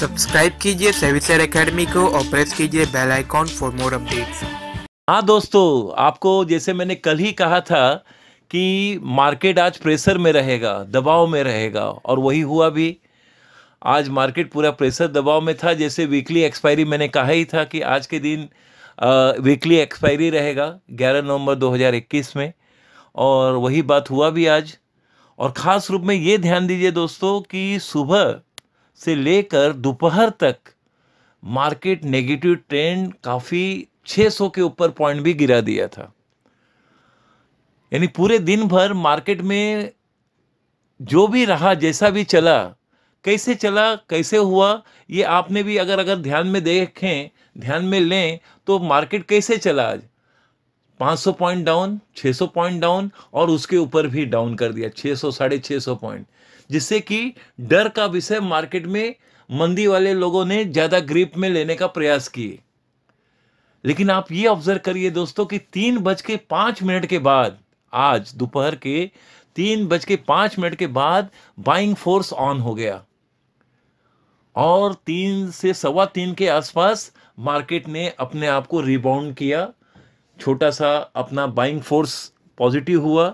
subscribe कीजिए सेविसर academy को और प्रेस कीजिए bell icon for more updates हाँ दोस्तों आपको जैसे मैंने कल ही कहा था कि मार्केट आज प्रेशर में रहेगा दबाव में रहेगा और वही हुआ भी आज मार्केट पूरा प्रेशर दबाव में था जैसे वीकली एक्सपायरी मैंने कहा ही था कि आज के दिन वीकली एक्सपायरी रहेगा 11 नवंबर 2021 में और वही बात हुआ भी आज और ख़ास रूप में ये ध्यान दीजिए दोस्तों कि सुबह से लेकर दोपहर तक मार्केट नेगेटिव ट्रेंड काफ़ी 600 के ऊपर पॉइंट भी गिरा दिया था यानी पूरे दिन भर मार्केट में जो भी रहा जैसा भी चला कैसे चला कैसे हुआ ये आपने भी अगर अगर ध्यान में देखें ध्यान में लें तो मार्केट कैसे चला आज 500 पॉइंट डाउन 600 पॉइंट डाउन और उसके ऊपर भी डाउन कर दिया 600 साढ़े छः पॉइंट जिससे कि डर का विषय मार्केट में मंदी वाले लोगों ने ज़्यादा ग्रिप में लेने का प्रयास किए लेकिन आप ये ऑब्जर्व करिए दोस्तों कि तीन बज के पाँच मिनट के बाद आज दोपहर के तीन बज के पाँच मिनट के बाद बाइंग फोर्स ऑन हो गया और तीन से सवा तीन के आसपास मार्केट ने अपने आप को रिबाउंड किया छोटा सा अपना बाइंग फोर्स पॉजिटिव हुआ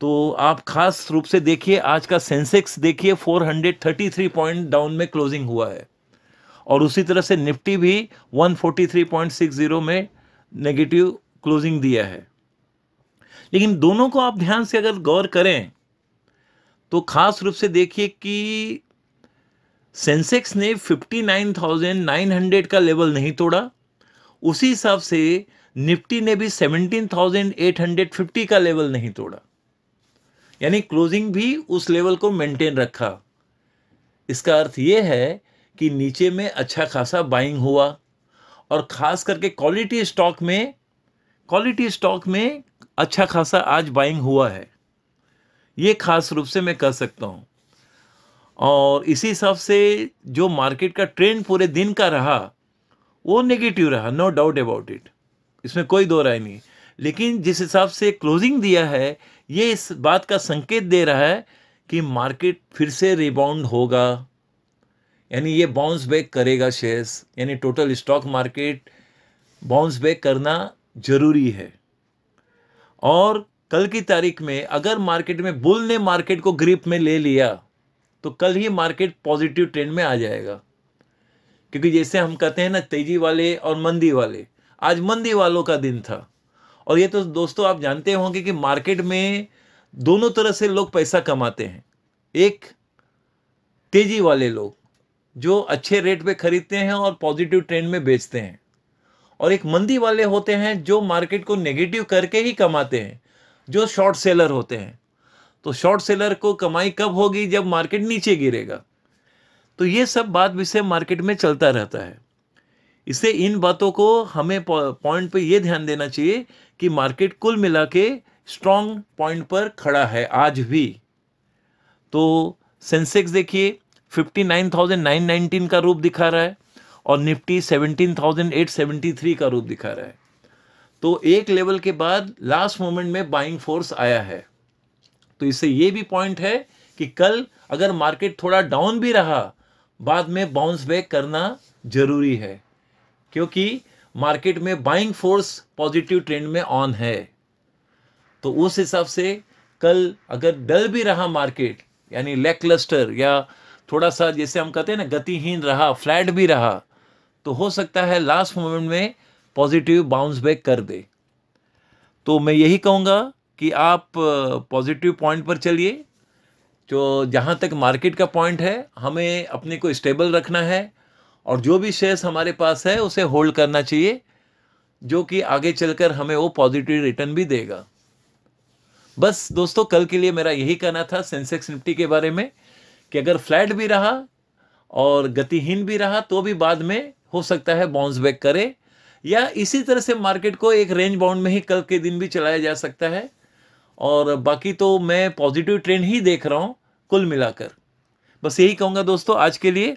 तो आप खास रूप से देखिए आज का सेंसेक्स देखिए 433 पॉइंट डाउन में क्लोजिंग हुआ है और उसी तरह से निफ्टी भी 143.60 में नेगेटिव क्लोजिंग दिया है लेकिन दोनों को आप ध्यान से अगर गौर करें तो खास रूप से देखिए कि सेंसेक्स ने 59,900 का लेवल नहीं तोड़ा उसी हिसाब से निफ्टी ने भी 17,850 का लेवल नहीं तोड़ा यानी क्लोजिंग भी उस लेवल को मेंटेन रखा इसका अर्थ ये है कि नीचे में अच्छा खासा बाइंग हुआ और ख़ास करके क्वालिटी स्टॉक में क्वालिटी स्टॉक में अच्छा खासा आज बाइंग हुआ है ये खास रूप से मैं कह सकता हूँ और इसी हिसाब से जो मार्केट का ट्रेंड पूरे दिन का रहा वो नेगेटिव रहा नो डाउट अबाउट इट इसमें कोई दो राय नहीं लेकिन जिस हिसाब से क्लोजिंग दिया है ये इस बात का संकेत दे रहा है कि मार्केट फिर से रिबाउंड होगा यानी ये बाउंस बैक करेगा शेयर्स यानी total stock market bounce back करना जरूरी है और कल की तारीख में अगर मार्केट में बुल ने मार्केट को ग्रिप में ले लिया तो कल ही मार्केट पॉजिटिव ट्रेंड में आ जाएगा क्योंकि जैसे हम कहते हैं ना तेजी वाले और मंदी वाले आज मंदी वालों का दिन था और ये तो दोस्तों आप जानते होंगे कि मार्केट में दोनों तरह से लोग पैसा कमाते हैं एक तेजी वाले लोग जो अच्छे रेट पे खरीदते हैं और पॉजिटिव ट्रेंड में बेचते हैं और एक मंदी वाले होते हैं जो मार्केट को नेगेटिव करके ही कमाते हैं जो शॉर्ट सेलर होते हैं तो शॉर्ट सेलर को कमाई कब होगी जब मार्केट नीचे गिरेगा तो ये सब बात विषय मार्केट में चलता रहता है इससे इन बातों को हमें पॉइंट पे ये ध्यान देना चाहिए कि मार्केट कुल मिला के स्ट्रॉन्ग पॉइंट पर खड़ा है आज भी तो सेंसेक्स देखिए 59,919 का रूप दिखा रहा है और निफ्टी 17,873 का रूप दिखा रहा है तो एक लेवल के बाद लास्ट मोमेंट में बाइंग फोर्स आया है तो इससे ये भी पॉइंट है कि कल अगर मार्केट थोड़ा डाउन भी रहा बाद में बाउंस बैक करना जरूरी है क्योंकि मार्केट में बाइंग फोर्स पॉजिटिव ट्रेंड में ऑन है तो उस हिसाब से कल अगर डल भी रहा मार्केट यानी लेकलस्टर या थोड़ा सा जैसे हम कहते हैं ना गतिहीन रहा फ्लैट भी रहा तो हो सकता है लास्ट मोमेंट में पॉजिटिव बाउंस बैक कर दे तो मैं यही कहूँगा कि आप पॉजिटिव पॉइंट पर चलिए जो जहाँ तक मार्केट का पॉइंट है हमें अपने को स्टेबल रखना है और जो भी शेयर्स हमारे पास है उसे होल्ड करना चाहिए जो कि आगे चलकर हमें वो पॉजिटिव रिटर्न भी देगा बस दोस्तों कल के लिए मेरा यही कहना था सेंसेक्स निफ्टी के बारे में कि अगर फ्लैट भी रहा और गतिहीन भी रहा तो भी बाद में हो सकता है बाउंस बैक करे या इसी तरह से मार्केट को एक रेंज बाउंड में ही कल के दिन भी चलाया जा सकता है और बाकी तो मैं पॉजिटिव ट्रेंड ही देख रहा हूँ कुल मिलाकर बस यही कहूँगा दोस्तों आज के लिए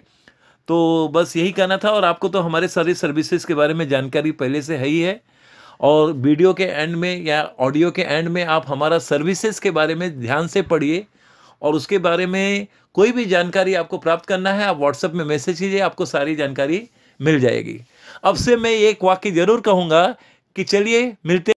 तो बस यही कहना था और आपको तो हमारे सारी सर्विसेज के बारे में जानकारी पहले से है ही है और वीडियो के एंड में या ऑडियो के एंड में आप हमारा सर्विसेज के बारे में ध्यान से पढ़िए और उसके बारे में कोई भी जानकारी आपको प्राप्त करना है आप व्हाट्सएप में मैसेज कीजिए आपको सारी जानकारी मिल जाएगी अब से मैं एक वाक्य ज़रूर कहूँगा कि चलिए मिलते